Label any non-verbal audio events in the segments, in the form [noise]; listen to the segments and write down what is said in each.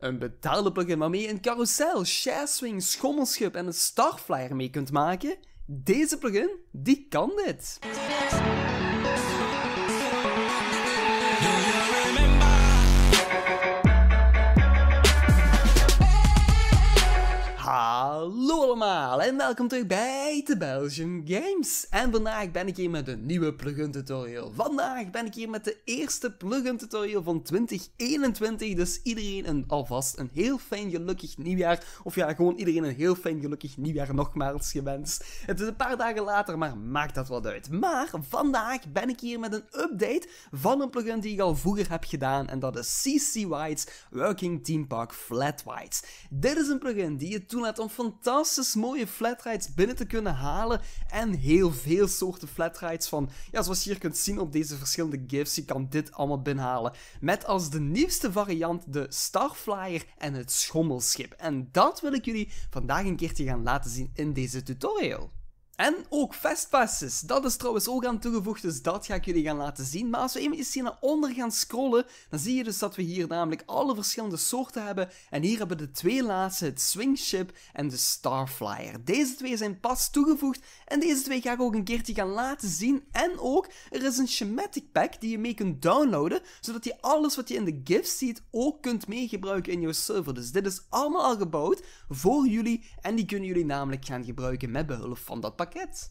een betaalde waarmee je een carousel, chasswing, schommelschip en een starflyer mee kunt maken. Deze plugin, die kan dit. Hallo allemaal en welkom terug bij de Belgium Games. En vandaag ben ik hier met een nieuwe plugin tutorial. Vandaag ben ik hier met de eerste plugin tutorial van 2021. Dus iedereen een, alvast een heel fijn gelukkig nieuwjaar. Of ja, gewoon iedereen een heel fijn gelukkig nieuwjaar nogmaals gewenst. Het is een paar dagen later, maar maakt dat wel uit. Maar vandaag ben ik hier met een update van een plugin die ik al vroeger heb gedaan. En dat is CC White's Working Team Park Flat Whites. Dit is een plugin die je toelaat om van fantastisch mooie flatrides binnen te kunnen halen. En heel veel soorten flatrides. van, ja, zoals je hier kunt zien op deze verschillende gifs, je kan dit allemaal binnenhalen. Met als de nieuwste variant de Starflyer en het schommelschip. En dat wil ik jullie vandaag een keertje gaan laten zien in deze tutorial. En ook festpasses. Dat is trouwens ook aan toegevoegd, dus dat ga ik jullie gaan laten zien. Maar als we even hier naar onder gaan scrollen, dan zie je dus dat we hier namelijk alle verschillende soorten hebben. En hier hebben we de twee laatste, het Swingship en de Starflyer. Deze twee zijn pas toegevoegd en deze twee ga ik ook een keertje gaan laten zien. En ook, er is een schematic pack die je mee kunt downloaden, zodat je alles wat je in de GIFs ziet ook kunt meegebruiken in jouw server. Dus dit is allemaal al gebouwd voor jullie en die kunnen jullie namelijk gaan gebruiken met behulp van dat pakket.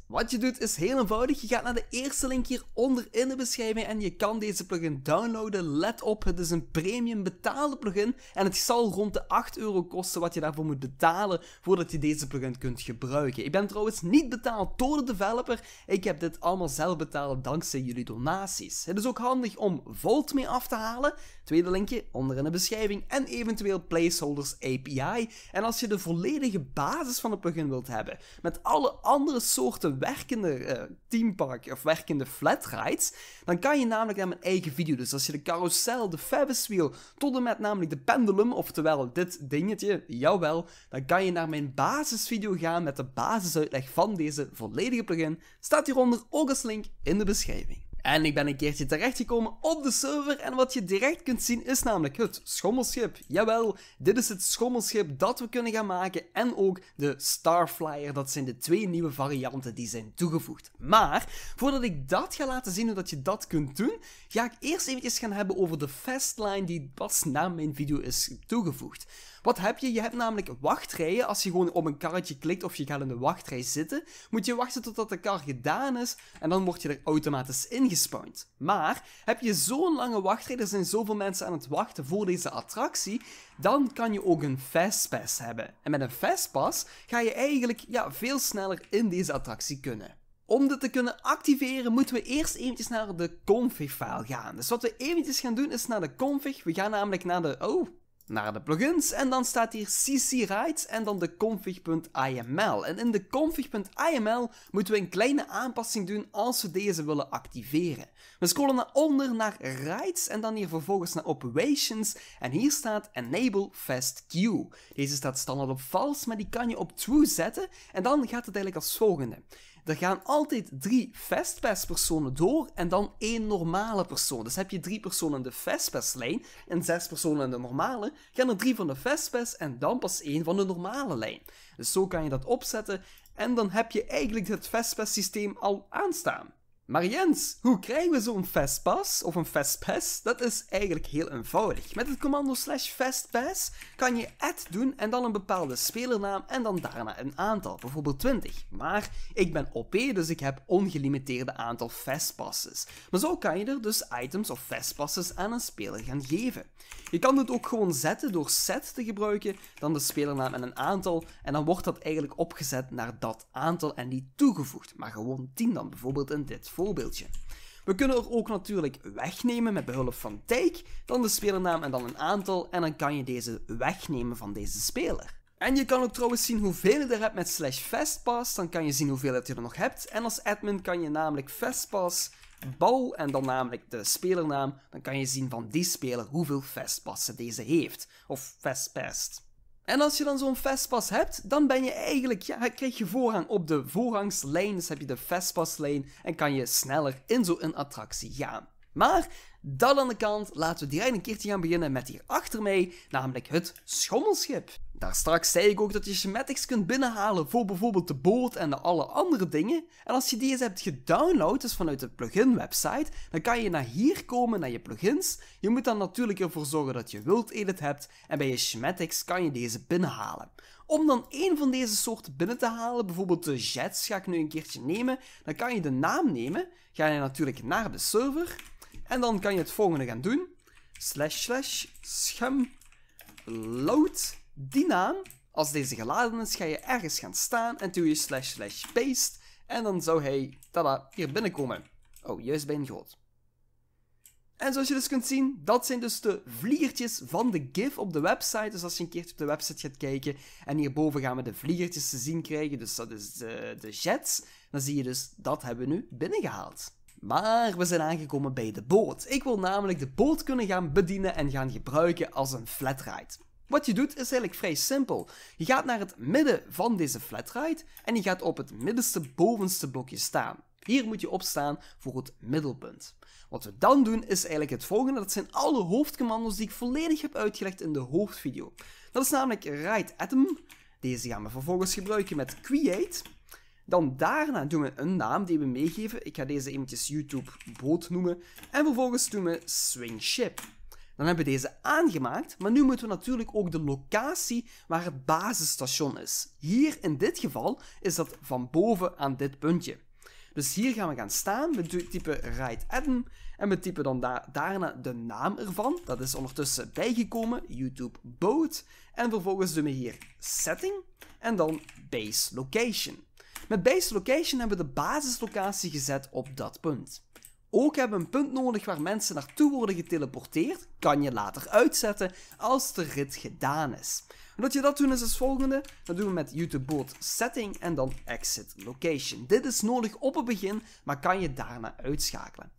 Wat je doet is heel eenvoudig. Je gaat naar de eerste link hieronder in de beschrijving en je kan deze plugin downloaden. Let op, het is een premium betaalde plugin en het zal rond de 8 euro kosten wat je daarvoor moet betalen voordat je deze plugin kunt gebruiken. Ik ben trouwens niet betaald door de developer. Ik heb dit allemaal zelf betaald dankzij jullie donaties. Het is ook handig om Volt mee af te halen. Tweede linkje onder in de beschrijving en eventueel Placeholders API. En als je de volledige basis van de plugin wilt hebben met alle andere soorten werkende uh, teampark of werkende flat rides, dan kan je namelijk naar mijn eigen video. Dus als je de carousel, de Ferris wheel, tot en met namelijk de pendulum, oftewel dit dingetje, jawel, dan kan je naar mijn basisvideo gaan met de basisuitleg van deze volledige plugin. Staat hieronder ook als link in de beschrijving. En ik ben een keertje terechtgekomen op de server en wat je direct kunt zien is namelijk het schommelschip. Jawel, dit is het schommelschip dat we kunnen gaan maken en ook de Starflyer. Dat zijn de twee nieuwe varianten die zijn toegevoegd. Maar voordat ik dat ga laten zien hoe dat je dat kunt doen, ga ik eerst eventjes gaan hebben over de fastline die pas na mijn video is toegevoegd. Wat heb je? Je hebt namelijk wachtrijen. Als je gewoon op een karretje klikt of je gaat in de wachtrij zitten, moet je wachten totdat de kar gedaan is en dan word je er automatisch ingespawnd. Maar heb je zo'n lange wachtrij, er zijn zoveel mensen aan het wachten voor deze attractie, dan kan je ook een pass hebben. En met een pass ga je eigenlijk ja, veel sneller in deze attractie kunnen. Om dit te kunnen activeren moeten we eerst eventjes naar de config file gaan. Dus wat we eventjes gaan doen is naar de config. We gaan namelijk naar de... Oh, naar de plugins en dan staat hier CC Rights en dan de config.iml. En in de config.iml moeten we een kleine aanpassing doen als we deze willen activeren. We scrollen naar onder naar Rights en dan hier vervolgens naar Operations en hier staat Enable Fast Queue. Deze staat standaard op False, maar die kan je op True zetten en dan gaat het eigenlijk als volgende er gaan altijd drie Fastpass-personen door en dan één normale persoon. Dus heb je drie personen in de Fastpass-lijn en zes personen in de normale, gaan er drie van de Fastpass en dan pas één van de normale lijn. Dus zo kan je dat opzetten en dan heb je eigenlijk het Fastpass-systeem al aanstaan. Maar Jens, hoe krijgen we zo'n fastpass of een fastpass? Dat is eigenlijk heel eenvoudig. Met het commando slash fastpass kan je add doen en dan een bepaalde spelernaam en dan daarna een aantal, bijvoorbeeld 20. Maar ik ben OP, e, dus ik heb ongelimiteerde aantal fastpasses. Maar zo kan je er dus items of fastpasses aan een speler gaan geven. Je kan dit ook gewoon zetten door set te gebruiken, dan de spelernaam en een aantal en dan wordt dat eigenlijk opgezet naar dat aantal en niet toegevoegd, maar gewoon 10 dan bijvoorbeeld in dit we kunnen er ook natuurlijk wegnemen met behulp van take, dan de spelernaam en dan een aantal en dan kan je deze wegnemen van deze speler. En je kan ook trouwens zien hoeveel je er hebt met slash fastpass, dan kan je zien hoeveel je er nog hebt. En als admin kan je namelijk fastpass bal en dan namelijk de spelernaam, dan kan je zien van die speler hoeveel fastpassen deze heeft. Of fastpast. En als je dan zo'n Fastpass hebt, dan ben je eigenlijk, ja, krijg je voorrang op de voorrangslijn. Dus heb je de Fastpasslijn en kan je sneller in zo'n attractie gaan. Maar dat aan de kant, laten we direct een keertje gaan beginnen met hier achter mij, namelijk het schommelschip. Daar straks zei ik ook dat je schematics kunt binnenhalen voor bijvoorbeeld de boot en de alle andere dingen. En als je die eens hebt gedownload, dus vanuit de plugin website, dan kan je naar hier komen, naar je plugins. Je moet dan natuurlijk ervoor zorgen dat je wild edit hebt en bij je schematics kan je deze binnenhalen. Om dan één van deze soorten binnen te halen, bijvoorbeeld de jets ga ik nu een keertje nemen, dan kan je de naam nemen, ga je natuurlijk naar de server en dan kan je het volgende gaan doen. Slash slash schem load die naam, als deze geladen is, ga je ergens gaan staan en doe je slash slash paste. En dan zou hij, tada, hier binnenkomen. Oh, juist bij een groot. En zoals je dus kunt zien, dat zijn dus de vliegertjes van de GIF op de website. Dus als je een keertje op de website gaat kijken en hierboven gaan we de vliegertjes te zien krijgen. Dus dat is de, de jets. Dan zie je dus, dat hebben we nu binnengehaald. Maar we zijn aangekomen bij de boot. Ik wil namelijk de boot kunnen gaan bedienen en gaan gebruiken als een flat ride wat je doet is eigenlijk vrij simpel. Je gaat naar het midden van deze flatride en je gaat op het middenste bovenste blokje staan. Hier moet je opstaan voor het middelpunt. Wat we dan doen is eigenlijk het volgende. Dat zijn alle hoofdcommando's die ik volledig heb uitgelegd in de hoofdvideo. Dat is namelijk ride atom. Deze gaan we vervolgens gebruiken met create. Dan daarna doen we een naam die we meegeven. Ik ga deze eventjes YouTube boot noemen. En vervolgens doen we swing ship. Dan hebben we deze aangemaakt, maar nu moeten we natuurlijk ook de locatie waar het basisstation is. Hier in dit geval is dat van boven aan dit puntje. Dus hier gaan we gaan staan, we typen right Adam en we typen dan daarna de naam ervan. Dat is ondertussen bijgekomen, YouTube boat. En vervolgens doen we hier setting en dan base location. Met base location hebben we de basislocatie gezet op dat punt. Ook hebben een punt nodig waar mensen naartoe worden geteleporteerd, kan je later uitzetten als de rit gedaan is. Wat je dat doen is als volgende, dat doen we met YouTube Boat Setting en dan Exit Location. Dit is nodig op het begin, maar kan je daarna uitschakelen.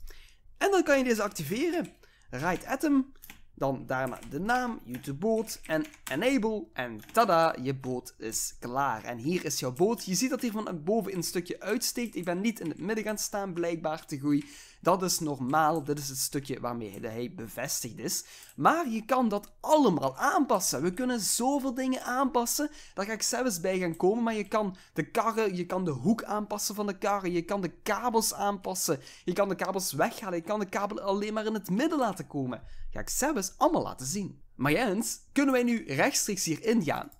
En dan kan je deze activeren. Ride Atom, dan daarna de naam, YouTube boot en enable. En tada, je boot is klaar. En hier is jouw boot. Je ziet dat hier van boven een stukje uitsteekt. Ik ben niet in het midden gaan staan, blijkbaar te gooien. Dat is normaal. Dit is het stukje waarmee hij bevestigd is. Maar je kan dat allemaal aanpassen. We kunnen zoveel dingen aanpassen. Daar ga ik zelfs bij gaan komen. Maar je kan de karren, je kan de hoek aanpassen van de karren. Je kan de kabels aanpassen. Je kan de kabels weghalen. Je kan de kabel alleen maar in het midden laten komen ga ik Sebes allemaal laten zien. Maar Jens, kunnen wij nu rechtstreeks hierin gaan?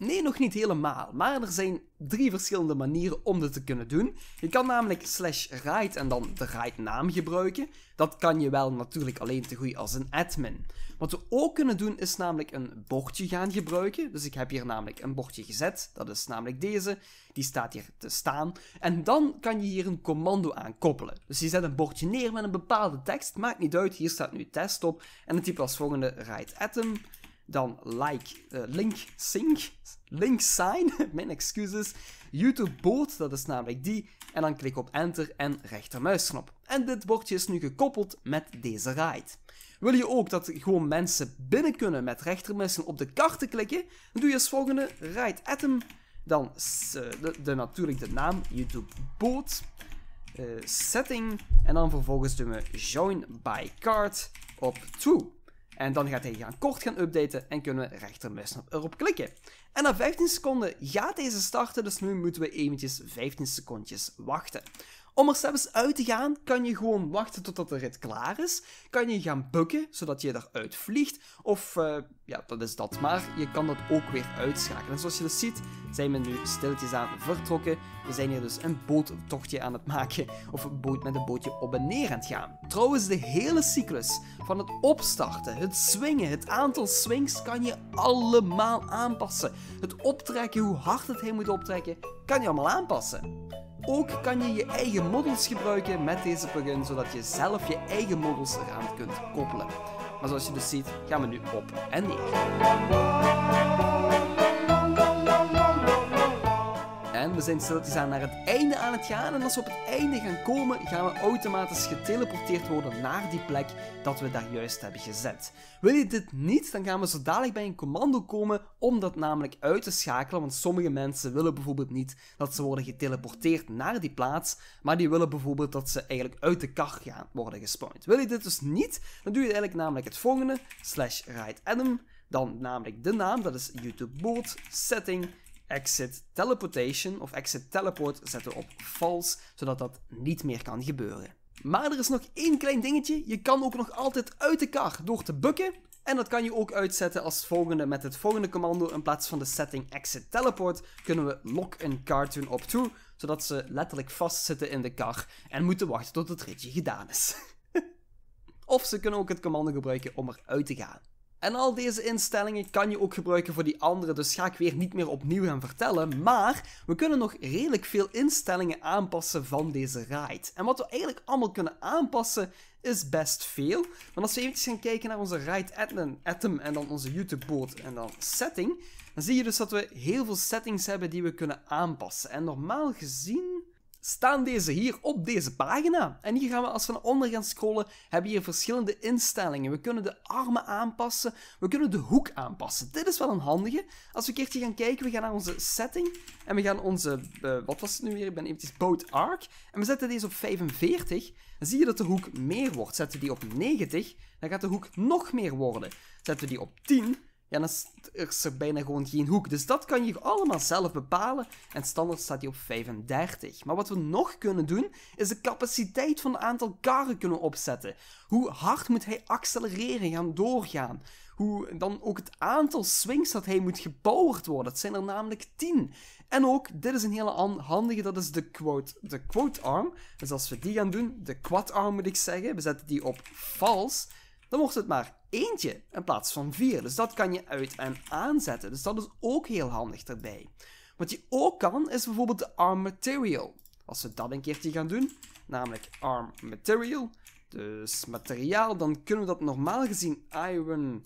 Nee, nog niet helemaal. Maar er zijn drie verschillende manieren om dit te kunnen doen. Je kan namelijk slash ride en dan de ride naam gebruiken. Dat kan je wel natuurlijk alleen te goed als een admin. Wat we ook kunnen doen is namelijk een bordje gaan gebruiken. Dus ik heb hier namelijk een bordje gezet. Dat is namelijk deze. Die staat hier te staan. En dan kan je hier een commando aan koppelen. Dus je zet een bordje neer met een bepaalde tekst. Maakt niet uit. Hier staat nu test op. En het type als volgende ride atom dan like, eh, link, sync, link sign, [laughs] mijn excuses, YouTube boot, dat is namelijk die, en dan klik op enter en rechtermuisknop. En dit bordje is nu gekoppeld met deze ride. Wil je ook dat gewoon mensen binnen kunnen met rechtermuisknop op de kaart klikken, dan doe je als volgende ride atom, dan eh, de, de, natuurlijk de naam YouTube boot, eh, setting, en dan vervolgens doen we join by card op to en dan gaat hij gaan kort gaan updaten en kunnen we rechtermuis erop klikken. En na 15 seconden gaat deze starten, dus nu moeten we eventjes 15 secondjes wachten. Om er zelfs uit te gaan, kan je gewoon wachten totdat de rit klaar is. Kan je gaan bukken, zodat je eruit vliegt. Of, eh, ja, dat is dat. Maar je kan dat ook weer uitschakelen. En zoals je dus ziet, zijn we nu stilletjes aan vertrokken. We zijn hier dus een boottochtje aan het maken. Of een boot met een bootje op en neer aan het gaan. Trouwens, de hele cyclus van het opstarten, het swingen, het aantal swings kan je allemaal aanpassen. Het optrekken, hoe hard het heen moet optrekken, kan je allemaal aanpassen. Ook kan je je eigen models gebruiken met deze plugin, zodat je zelf je eigen models eraan kunt koppelen. Maar zoals je dus ziet, gaan we nu op en neer. We zijn stilletjes aan naar het einde aan het gaan. En als we op het einde gaan komen, gaan we automatisch geteleporteerd worden naar die plek dat we daar juist hebben gezet. Wil je dit niet, dan gaan we zo dadelijk bij een commando komen om dat namelijk uit te schakelen. Want sommige mensen willen bijvoorbeeld niet dat ze worden geteleporteerd naar die plaats. Maar die willen bijvoorbeeld dat ze eigenlijk uit de kar gaan worden gespawned. Wil je dit dus niet, dan doe je eigenlijk namelijk het volgende. Slash ride Adam. Dan namelijk de naam, dat is YouTube Boot setting, exit teleportation of exit teleport zetten op false, zodat dat niet meer kan gebeuren. Maar er is nog één klein dingetje, je kan ook nog altijd uit de kar door te bukken. En dat kan je ook uitzetten als volgende met het volgende commando. In plaats van de setting exit teleport kunnen we lock een cartoon op toe, zodat ze letterlijk vastzitten in de kar en moeten wachten tot het ritje gedaan is. [laughs] of ze kunnen ook het commando gebruiken om eruit te gaan. En al deze instellingen kan je ook gebruiken voor die andere, dus ga ik weer niet meer opnieuw gaan vertellen. Maar we kunnen nog redelijk veel instellingen aanpassen van deze ride. En wat we eigenlijk allemaal kunnen aanpassen is best veel. Want als we even gaan kijken naar onze ride atom en dan onze YouTube boot en dan setting, dan zie je dus dat we heel veel settings hebben die we kunnen aanpassen. En normaal gezien staan deze hier op deze pagina. En hier gaan we als we naar onder gaan scrollen, hebben hier verschillende instellingen. We kunnen de armen aanpassen, we kunnen de hoek aanpassen. Dit is wel een handige. Als we een keertje gaan kijken, we gaan naar onze setting en we gaan onze, eh, wat was het nu weer? Ik ben eventjes boat arc. En we zetten deze op 45. Dan zie je dat de hoek meer wordt. Zetten we die op 90, dan gaat de hoek nog meer worden. Zetten we die op 10, ja, dan is er bijna gewoon geen hoek. Dus dat kan je allemaal zelf bepalen. En standaard staat die op 35. Maar wat we nog kunnen doen, is de capaciteit van het aantal karren kunnen opzetten. Hoe hard moet hij accelereren, gaan doorgaan? Hoe dan ook het aantal swings dat hij moet gepowerd worden. Dat zijn er namelijk 10. En ook, dit is een hele handige, dat is de quote, de quote arm. Dus als we die gaan doen, de quad arm moet ik zeggen, we zetten die op vals dan wordt het maar eentje in plaats van vier. Dus dat kan je uit en aanzetten. Dus dat is ook heel handig erbij. Wat je ook kan, is bijvoorbeeld de arm material. Als we dat een keertje gaan doen, namelijk arm material, dus materiaal, dan kunnen we dat normaal gezien iron,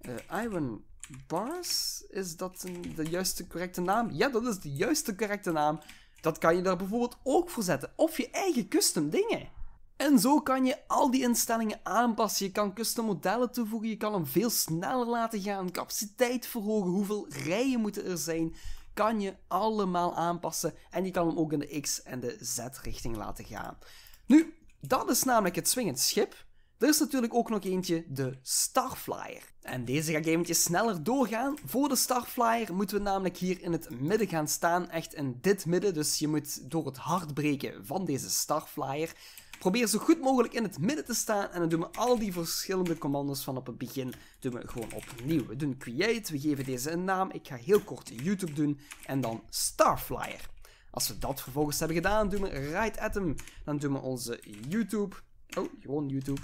eh, iron bars, is dat de juiste correcte naam? Ja, dat is de juiste correcte naam. Dat kan je daar bijvoorbeeld ook voor zetten. Of je eigen custom dingen. En zo kan je al die instellingen aanpassen. Je kan custom modellen toevoegen, je kan hem veel sneller laten gaan, capaciteit verhogen, hoeveel rijen moeten er zijn. Kan je allemaal aanpassen en je kan hem ook in de X- en de Z-richting laten gaan. Nu, dat is namelijk het swingend schip. Er is natuurlijk ook nog eentje, de Starflyer. En deze ga ik eventjes sneller doorgaan. Voor de Starflyer moeten we namelijk hier in het midden gaan staan, echt in dit midden. Dus je moet door het hart breken van deze Starflyer probeer zo goed mogelijk in het midden te staan en dan doen we al die verschillende commando's van op het begin doen we gewoon opnieuw. We doen create, we geven deze een naam, ik ga heel kort YouTube doen en dan Starflyer. Als we dat vervolgens hebben gedaan, doen we right atom. Dan doen we onze YouTube. Oh, gewoon YouTube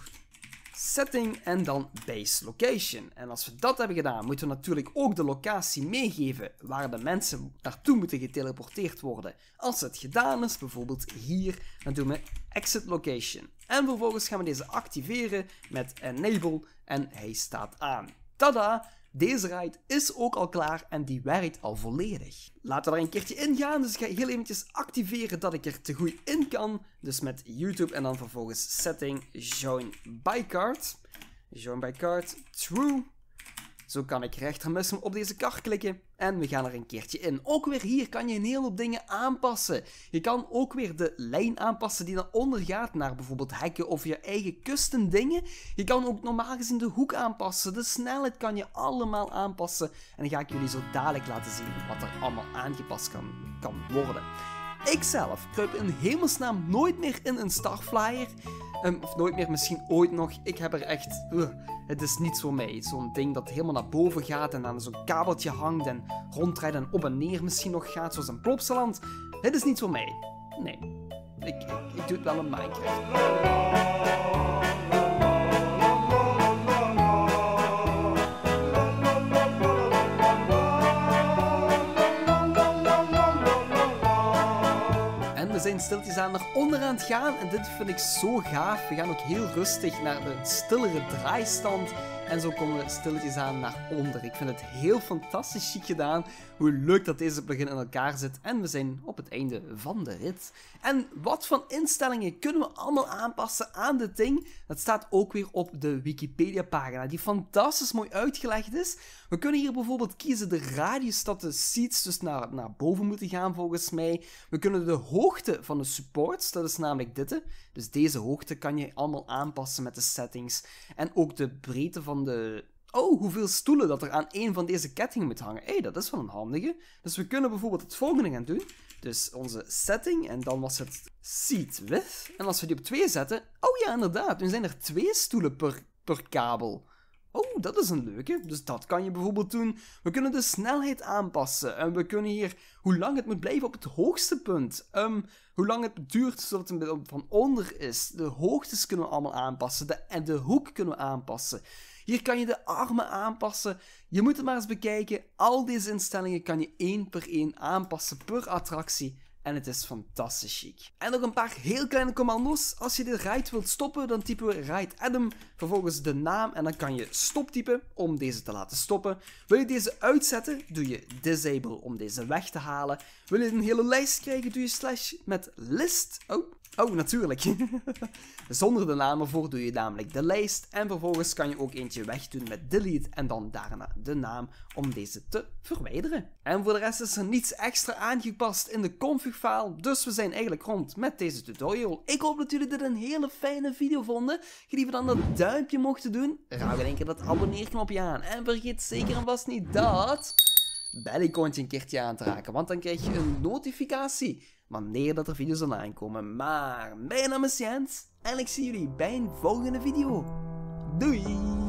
setting en dan base location. En als we dat hebben gedaan, moeten we natuurlijk ook de locatie meegeven waar de mensen naartoe moeten geteleporteerd worden. Als het gedaan is, bijvoorbeeld hier, dan doen we exit location. En vervolgens gaan we deze activeren met enable en hij staat aan. Tada! Deze ride is ook al klaar en die werkt al volledig. Laten we er een keertje in gaan, dus ik ga heel eventjes activeren dat ik er te goed in kan. Dus met YouTube en dan vervolgens setting join by card. Join by card, true. Zo kan ik rechtermussen op deze kar klikken en we gaan er een keertje in. Ook weer hier kan je een heleboel dingen aanpassen. Je kan ook weer de lijn aanpassen die dan ondergaat naar bijvoorbeeld hekken of je eigen kusten dingen. Je kan ook normaal gezien de hoek aanpassen, de snelheid kan je allemaal aanpassen. En dan ga ik jullie zo dadelijk laten zien wat er allemaal aangepast kan, kan worden. Ikzelf kruip in hemelsnaam nooit meer in een Starflyer of nooit meer, misschien ooit nog. Ik heb er echt... het is niet zo mee. Zo'n ding dat helemaal naar boven gaat en aan zo'n kabeltje hangt en rondrijdt en op en neer misschien nog gaat, zoals een plopsaland. Het is niet zo mee. Nee. Ik, ik, ik doe het wel in Minecraft. zijn stiltjes aan nog onderaan gaan. En dit vind ik zo gaaf. We gaan ook heel rustig naar de stillere draaistand. En zo komen we stilletjes aan naar onder. Ik vind het heel fantastisch chic gedaan. Hoe leuk dat deze begin in elkaar zit. En we zijn op het einde van de rit. En wat van instellingen kunnen we allemaal aanpassen aan dit ding? Dat staat ook weer op de Wikipedia pagina. Die fantastisch mooi uitgelegd is. We kunnen hier bijvoorbeeld kiezen de radius dat de seats dus naar, naar boven moeten gaan volgens mij. We kunnen de hoogte van de supports, dat is namelijk dit. Dus deze hoogte kan je allemaal aanpassen met de settings. En ook de breedte van de... Oh, hoeveel stoelen dat er aan één van deze kettingen moet hangen. Hé, hey, dat is wel een handige. Dus we kunnen bijvoorbeeld het volgende gaan doen. Dus onze setting, en dan was het seat width. En als we die op 2 zetten... Oh ja, inderdaad. Nu zijn er twee stoelen per, per kabel. Oh, dat is een leuke. Dus dat kan je bijvoorbeeld doen. We kunnen de snelheid aanpassen. En we kunnen hier hoe lang het moet blijven op het hoogste punt. Um, hoe lang het duurt zodat het van onder is. De hoogtes kunnen we allemaal aanpassen. De, en de hoek kunnen we aanpassen. Hier kan je de armen aanpassen. Je moet het maar eens bekijken. Al deze instellingen kan je één per één aanpassen per attractie. En het is fantastisch chic. En nog een paar heel kleine commando's. Als je de ride wilt stoppen, dan typen we ride Adam. Vervolgens de naam en dan kan je stop typen om deze te laten stoppen. Wil je deze uitzetten, doe je disable om deze weg te halen. Wil je een hele lijst krijgen, doe je slash met list. Oh, Oh, natuurlijk. [laughs] Zonder de naam ervoor doe je namelijk de lijst en vervolgens kan je ook eentje wegdoen met delete en dan daarna de naam om deze te verwijderen. En voor de rest is er niets extra aangepast in de config file, dus we zijn eigenlijk rond met deze tutorial. Ik hoop dat jullie dit een hele fijne video vonden. Gelieve dan dat duimpje mochten doen, raak in één keer dat abonneerknopje aan en vergeet zeker en vast niet dat bellicontje een keertje aan te raken, want dan krijg je een notificatie wanneer dat er video's aankomen. komen. Maar mijn naam is Jens en ik zie jullie bij een volgende video. Doei!